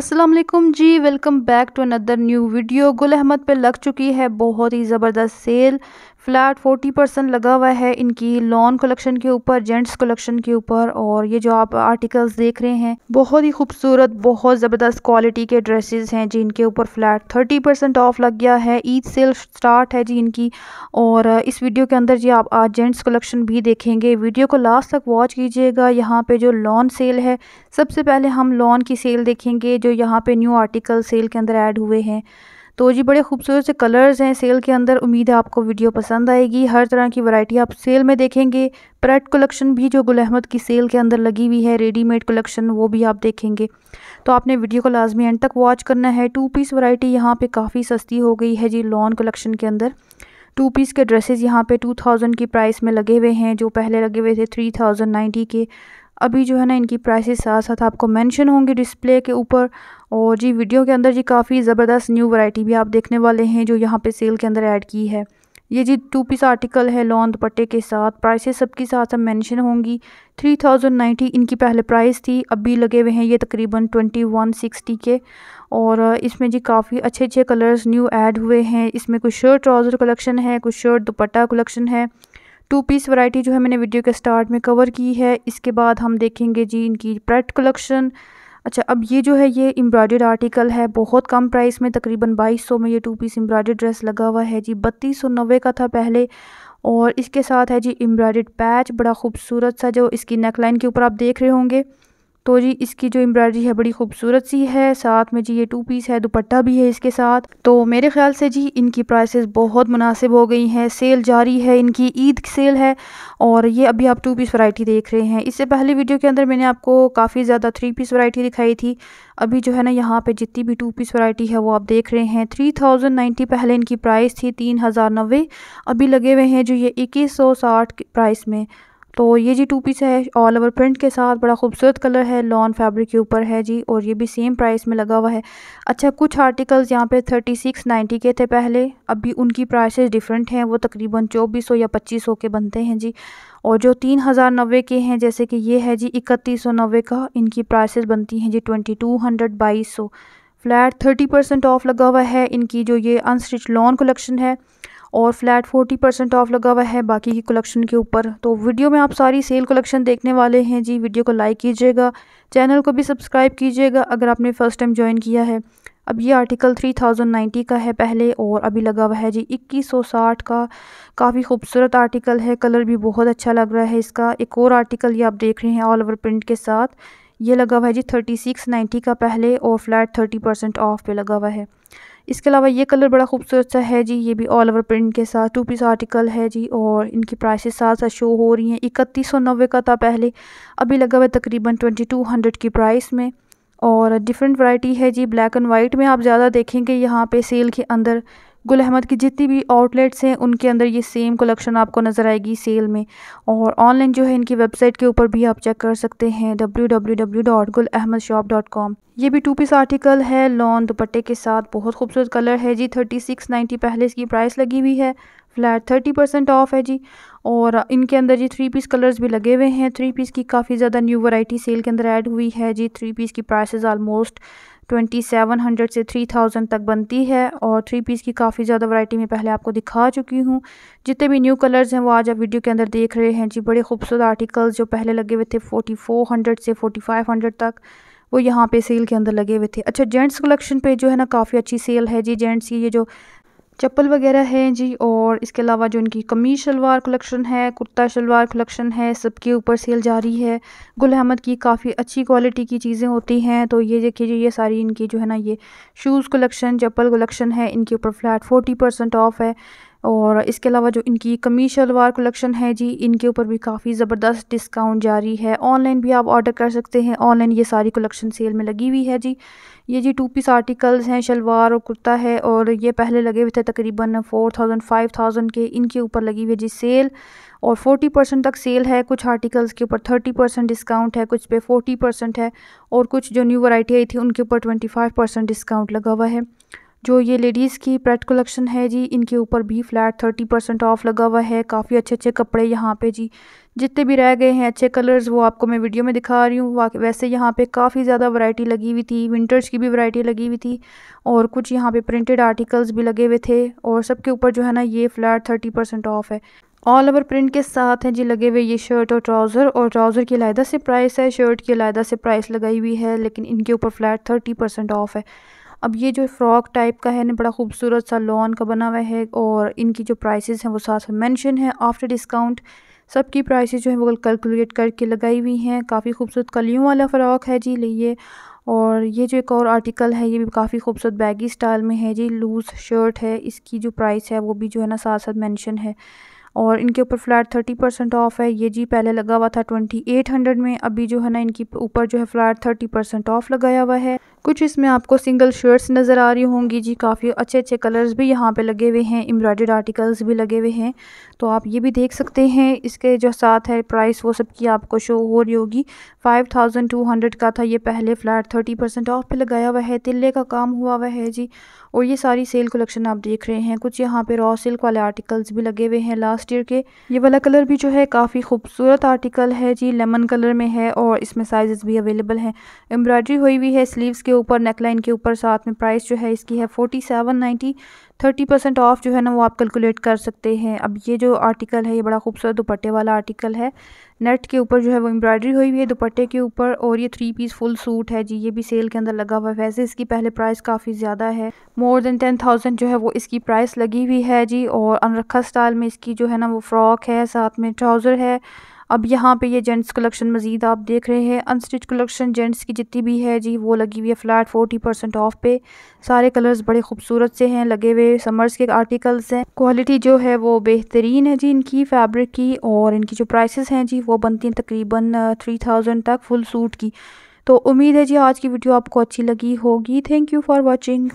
Aslam ji welcome back to another new video Gul Ahmed पे लग चुकी है बहुत ही ज़बरदस्त सेल फ्लैट फोर्टी परसेंट लगा हुआ है इनकी लॉन कलेक्शन के ऊपर जेंट्स कलेक्शन के ऊपर और ये जो आप आर्टिकल्स देख रहे हैं बहुत ही खूबसूरत बहुत ज़बरदस्त क्वालिटी के ड्रेसेस हैं जी इनके ऊपर फ्लैट थर्टी परसेंट ऑफ लग गया है ईद सेल स्टार्ट है जी इनकी और इस वीडियो के अंदर जी आप आज जेंट्स कलेक्शन भी देखेंगे वीडियो को लास्ट तक वॉच कीजिएगा यहाँ पर जो लॉन सेल है सबसे पहले हम लॉन की सेल देखेंगे जो यहाँ पर न्यू आर्टिकल सेल के अंदर एड हुए हैं तो जी बड़े खूबसूरत से कलर्स हैं सेल के अंदर उम्मीद है आपको वीडियो पसंद आएगी हर तरह की वैरायटी आप सेल में देखेंगे प्रेट कलेक्शन भी जो गुल अहमद की सेल के अंदर लगी हुई है रेडीमेड कलेक्शन वो भी आप देखेंगे तो आपने वीडियो को लाजमी एंड तक वॉच करना है टू पीस वरायटी यहाँ पर काफ़ी सस्ती हो गई है जी लॉन कलेक्शन के अंदर टू पीस के ड्रेसेस यहाँ पे टू थाउजेंड की प्राइस में लगे हुए हैं जो पहले लगे हुए थे थ्री थाउजेंड नाइन्टी के अभी जो है ना इनकी प्राइसेस साथ साथ आपको मेंशन होंगे डिस्प्ले के ऊपर और जी वीडियो के अंदर जी काफ़ी ज़बरदस्त न्यू वैरायटी भी आप देखने वाले हैं जो यहाँ पे सेल के अंदर ऐड की है ये जी टू पीस आर्टिकल है लॉन दुपट्टे के साथ प्राइसेस सबके साथ सब मैंशन होंगी थ्री थाउजेंड नाइन्टी इनकी पहले प्राइस थी अभी लगे हुए हैं ये तकरीबन ट्वेंटी वन सिक्सटी के और इसमें जी काफ़ी अच्छे अच्छे कलर्स न्यू ऐड हुए हैं इसमें कुछ शर्ट ट्राउज़र कलेक्शन है कुछ शर्ट दुपट्टा कलेक्शन है टू पीस वैरायटी जो है मैंने वीडियो के स्टार्ट में कवर की है इसके बाद हम देखेंगे जी इनकी प्रेट कलेक्शन अच्छा अब ये जो है ये एम्ब्रॉयड आर्टिकल है बहुत कम प्राइस में तकरीबन 2200 में ये टू पीस एम्ब्रॉयड ड्रेस लगा हुआ है जी बत्तीस का था पहले और इसके साथ है जी एम्ब्रॉयड पैच बड़ा खूबसूरत सा जो इसकी नेकलाइन के ऊपर आप देख रहे होंगे तो जी इसकी जो एम्ब्रॉयडरी है बड़ी खूबसूरत सी है साथ में जी ये टू पीस है दुपट्टा भी है इसके साथ तो मेरे ख्याल से जी इनकी प्राइसेस बहुत मुनासिब हो गई हैं सेल जारी है इनकी ईद सेल है और ये अभी आप टू पीस वैरायटी देख रहे हैं इससे पहले वीडियो के अंदर मैंने आपको काफ़ी ज़्यादा थ्री पीस वैरायटी दिखाई थी अभी जो है ना यहाँ पे जितनी भी टू पीस वैरायटी है वो आप देख रहे हैं थ्री थाउजेंड नाइन्टी पहले इनकी प्राइस थी तीन हज़ार नब्बे अभी लगे हुए हैं जो ये इक्कीस सौ साठ प्राइस में तो ये जी टू पीस है ऑल ओवर प्रिंट के साथ बड़ा खूबसूरत कलर है लॉन फैब्रिक के ऊपर है जी और ये भी सेम प्राइस में लगा हुआ है अच्छा कुछ आर्टिकल्स यहाँ पे थर्टी सिक्स नाइन्टी के थे पहले अभी उनकी प्राइसेस डिफरेंट हैं वो तकरीबन चौबीस सौ या पच्चीस सौ के बनते हैं जी और जो तीन हज़ार नब्बे के हैं जैसे कि ये है जी इकतीस सौ नब्बे का इनकी प्राइसेस बनती हैं जी ट्वेंटी टू हंड्रेड बाईस सौ फ्लैट थर्टी परसेंट ऑफ लगा हुआ है इनकी जो ये अनस्टिच लॉन कलेक्शन है और फ्लैट फोर्टी परसेंट ऑफ लगा हुआ है बाकी की कलेक्शन के ऊपर तो वीडियो में आप सारी सेल कलेक्शन देखने वाले हैं जी वीडियो को लाइक कीजिएगा चैनल को भी सब्सक्राइब कीजिएगा अगर आपने फ़र्स्ट टाइम ज्वाइन किया है अब ये आर्टिकल 3090 का है पहले और अभी लगा हुआ है जी 2160 का काफ़ी खूबसूरत आर्टिकल है कलर भी बहुत अच्छा लग रहा है इसका एक और आर्टिकल ये आप देख रहे हैं ऑल ओवर प्रिंट के साथ ये लगा हुआ है जी थर्टी सिक्स नाइन्टी का पहले और फ्लैट थर्टी परसेंट ऑफ पे लगा हुआ है इसके अलावा ये कलर बड़ा खूबसूरत सा है जी ये भी ऑल ओवर प्रिंट के साथ टू पीस आर्टिकल है जी और इनकी प्राइसेस साथ साथ शो हो रही हैं इकतीस सौ नब्बे का था पहले अभी लगा हुआ है तकरीबन ट्वेंटी टू हंड्रेड की प्राइस में और डिफरेंट वैरायटी है जी ब्लैक एंड वाइट में आप ज़्यादा देखेंगे यहाँ पे सेल के अंदर गुल अहमद की जितनी भी आउटलेट्स हैं उनके अंदर ये सेम कलेक्शन आपको नज़र आएगी सेल में और ऑनलाइन जो है इनकी वेबसाइट के ऊपर भी आप चेक कर सकते हैं डब्ल्यू डब्ल्यू डब्ल्यू डॉट गुल अहमद शॉप डॉट कॉम ये भी टू पीस आर्टिकल है लॉन दुपट्टे के साथ बहुत खूबसूरत कलर है जी थर्टी सिक्स नाइन्टी पहले इसकी प्राइस लगी हुई है फ्लैट थर्टी परसेंट ऑफ है जी और इनके अंदर जी थ्री पीस कलर्स भी लगे हुए हैं थ्री पीस की काफ़ी ज़्यादा न्यू वैरायटी सेल के अंदर ऐड हुई है जी थ्री पीस की prices almost twenty seven hundred से थ्री थाउजेंड तक बनती है और थ्री पीस की काफ़ी ज़्यादा वैरायटी में पहले आपको दिखा चुकी हूँ जितने भी न्यू कलर्स हैं वो आज आप वीडियो के अंदर देख रहे हैं जी बड़े खूबसूरत आर्टिकल्स जो पहले लगे हुए थे फोटी फोर हंड्रेड से फोटी फाइव हंड्रेड तक वो यहाँ पे सेल के अंदर लगे हुए थे अच्छा जेंट्स कलेक्शन पे जो है ना काफ़ी अच्छी सेल है जी जेंट्स की ये जो चप्पल वगैरह हैं जी और इसके अलावा जो इनकी कमीज शलवार कलेक्शन है कुर्ता शलवार कलेक्शन है सबके ऊपर सेल जारी है गुल अहमद की काफ़ी अच्छी क्वालिटी की चीज़ें होती हैं तो ये देखिए जी ये सारी इनकी जो है ना ये शूज़ कलेक्शन चप्पल कलेक्शन है इनके ऊपर फ्लैट फोर्टी परसेंट ऑफ है और इसके अलावा जो इनकी कमी शलवार कलेक्शन है जी इनके ऊपर भी काफ़ी ज़बरदस्त डिस्काउंट जारी है ऑनलाइन भी आप ऑर्डर कर सकते हैं ऑनलाइन ये सारी कलेक्शन सेल में लगी हुई है जी ये जी टू पीस आर्टिकल्स हैं शलवार और कुर्ता है और ये पहले लगे हुए थे तकरीबन फोर थाउजेंड फाइव थाउजेंड के इनके ऊपर लगी हुई है जी सेल और फोर्टी परसेंट तक सेल है कुछ आर्टिकल्स के ऊपर थर्टी परसेंट डिस्काउंट है कुछ पे फोर्टी परसेंट है और कुछ जो न्यू वैरायटी आई थी उनके ऊपर ट्वेंटी फाइव परसेंट डिस्काउंट लगा हुआ है जो ये लेडीज़ की प्रेट कलेक्शन है जी इनके ऊपर भी फ्लैट थर्टी परसेंट ऑफ लगा हुआ है काफ़ी अच्छे अच्छे कपड़े यहाँ पे जी जितने भी रह गए हैं अच्छे कलर्स वो आपको मैं वीडियो में दिखा रही हूँ वैसे यहाँ पे काफ़ी ज़्यादा वैरायटी लगी हुई थी विंटर्स की भी वैरायटी लगी हुई थी और कुछ यहाँ पर प्रिंटेड आर्टिकल्स भी लगे हुए थे और सबके ऊपर जो है ना ये फ्लैट थर्टी परसेंट ऑफ है ऑल ओवर प्रिंट के साथ हैं जी लगे हुए ये शर्ट और ट्राउज़र और ट्राउज़र की अलादा से प्राइस है शर्ट की अलादा से प्राइस लगाई हुई है लेकिन इनके ऊपर फ्लैट थर्टी परसेंट ऑफ है अब ये जो फ्रॉक टाइप का है ना बड़ा खूबसूरत सा लॉन का बना हुआ है और इनकी जो प्राइसेस हैं वो साथ में मेंशन है आफ्टर डिस्काउंट सबकी प्राइसेस जो है वो कैलकुलेट करके लगाई हुई हैं काफ़ी खूबसूरत कलियों वाला फ़्रॉक है जी लिए और ये जो एक और आर्टिकल है ये भी काफ़ी खूबसूरत बैगी स्टाइल में है जी लूज़ शर्ट है इसकी जो प्राइस है वो भी जो है ना साथ साथ मेंशन है और इनके ऊपर फ्लैट थर्टी परसेंट ऑफ़ है ये जी पहले लगा हुआ था ट्वेंटी एट हंड्रेड में अभी जो है ना इनकी ऊपर जो है फ्लैट थर्टी परसेंट ऑफ़ लगाया हुआ है कुछ इसमें आपको सिंगल शर्ट्स नज़र आ रही होंगी जी काफ़ी अच्छे अच्छे कलर्स भी यहाँ पे लगे हुए हैं एम्ब्रॉयडर्ड आर्टिकल्स भी लगे हुए हैं तो आप ये भी देख सकते हैं इसके जो साथ है प्राइस वो सब की आपको शो हो रही होगी फाइव थाउजेंड टू हंड्रेड का था ये पहले फ्लैट थर्टी परसेंट ऑफ पे लगाया हुआ है तिल्ले का काम हुआ हुआ है जी और ये सारी सेल कलेक्शन आप देख रहे हैं कुछ यहाँ पे रॉ सिल्क वाले आर्टिकल्स भी लगे हुए हैं लास्ट ईयर के ये वाला कलर भी जो है काफ़ी खूबसूरत आर्टिकल है जी लेमन कलर में है और इसमें साइज़ भी अवेलेबल हैं एम्ब्रॉयडरी हुई हुई है स्लीवस के के ऊपर नेकलाइन के ऊपर साथ में प्राइस जो है इसकी है forty seven ninety thirty percent off जो है ना वो आप कैलकुलेट कर सकते हैं अब ये जो आर्टिकल है ये बड़ा खूबसूरत दुपट्टे वाला आर्टिकल है नेट के ऊपर जो है वो एम्ब्रॉयडरी हुई हुई है दुपट्टे के ऊपर और ये थ्री पीस फुल सूट है जी ये भी सेल के अंदर लगा हुआ है वैसे इसकी पहले प्राइस काफ़ी ज़्यादा है मोर देन टेन थाउजेंड जो है वो इसकी प्राइस लगी हुई है जी और अनरखा स्टाइल में इसकी जो है ना वो फ्रॉक है साथ में ट्राउज़र है अब यहाँ पे ये जेंट्स कलेक्शन मजीद आप देख रहे हैं अनस्टिच कलेक्शन जेंट्स की जितनी भी है जी वो लगी हुई है फ्लैट फोर्टी परसेंट ऑफ पे सारे कलर्स बड़े खूबसूरत से हैं लगे हुए समर्स के आर्टिकल्स हैं क्वालिटी जो है वो बेहतरीन है जी इनकी फैब्रिक की और इनकी जो प्राइसेस हैं जी वो बनती हैं तकरीबन थ्री थाउजेंड तक फुल सूट की तो उम्मीद है जी आज की वीडियो आपको अच्छी लगी होगी थैंक यू फॉर वॉचिंग